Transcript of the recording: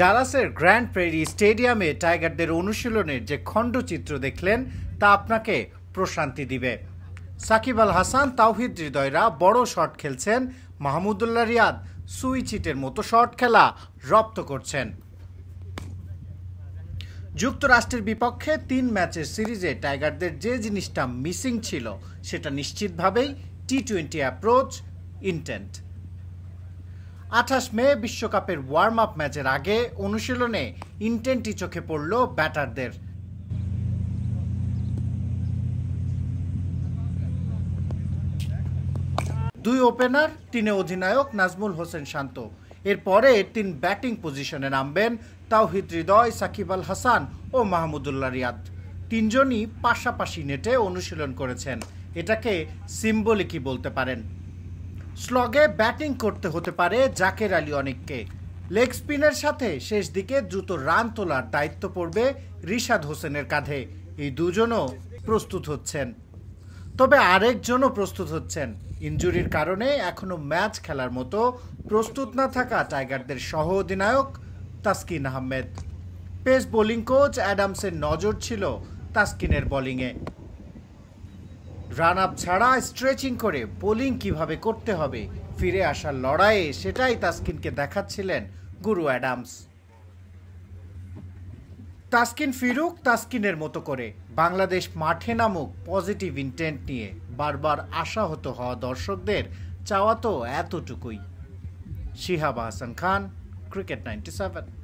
ডালাসের grand prairie স্টেডিয়ামে টাইগারদের অনুশীলনের যে খণ্ডচিত্র দেখলেন তা আপনাকে প্রশান্তি দিবে সাকিব আল হাসান তাওহিদ হৃদয়রা বড় শট খেলছেন মাহমুদুল্লাহ রিয়াদ সুইচিটের মতো শট খেলা রপ্ত করছেন যুক্তরাষ্ট্রের বিপক্ষে তিন ম্যাচের সিরিজে টাইগারদের যে জিনিসটা মিসিং ছিল সেটা নিশ্চিতভাবেই টি টোয়েন্টি অ্যাপ্রোচ ইন্টেন্ট আঠাশ মে বিশ্বকাপের ওয়ার্ম আপ ম্যাচের আগে অনুশীলনে ইন্টেন্টি চোখে পড়ল ব্যাটারদের দুই ওপেনার তিনে অধিনায়ক নাজমুল হোসেন শান্ত এরপরে তিন ব্যাটিং পজিশনে নামবেন তাওহিদ হৃদয় সাকিব আল হাসান ও মাহমুদুল্লাহ রিয়াদ তিনজনই পাশাপাশি নেটে অনুশীলন করেছেন এটাকে সিম্বলিকই বলতে পারেন স্লগে ব্যাটিং করতে হতে পারে জাকের আলী অনেককে লেগ স্পিনের সাথে শেষ দিকে দ্রুত রান তোলার দায়িত্ব পড়বে রিশাদ হোসেনের কাঁধে এই দুজনও প্রস্তুত হচ্ছেন তবে আরেকজনও প্রস্তুত হচ্ছেন ইঞ্জুরির কারণে এখনও ম্যাচ খেলার মতো প্রস্তুত না থাকা টাইগারদের সহ অধিনায়ক Taskin Ahmed pace bowling coach অ্যাডামসের নজর ছিল তাসকিনের বোলিংয়ে রান আপ ছাড়া স্ট্রেচিং করে বোলিং কিভাবে করতে হবে ফিরে আসার লড়াইয়ে সেটাই তাসকিনকে দেখাচ্ছিলেন গুরু অ্যাডামস তাসকিন ফিরুক তাসকিনের মতো করে বাংলাদেশ মাঠে নামুক পজিটিভ ইন্টেন্ট নিয়ে বারবার আশাহত হওয়া দর্শকদের চাওয়া তো এতটুকুই Shihab Hasan Khan cricket ninety seven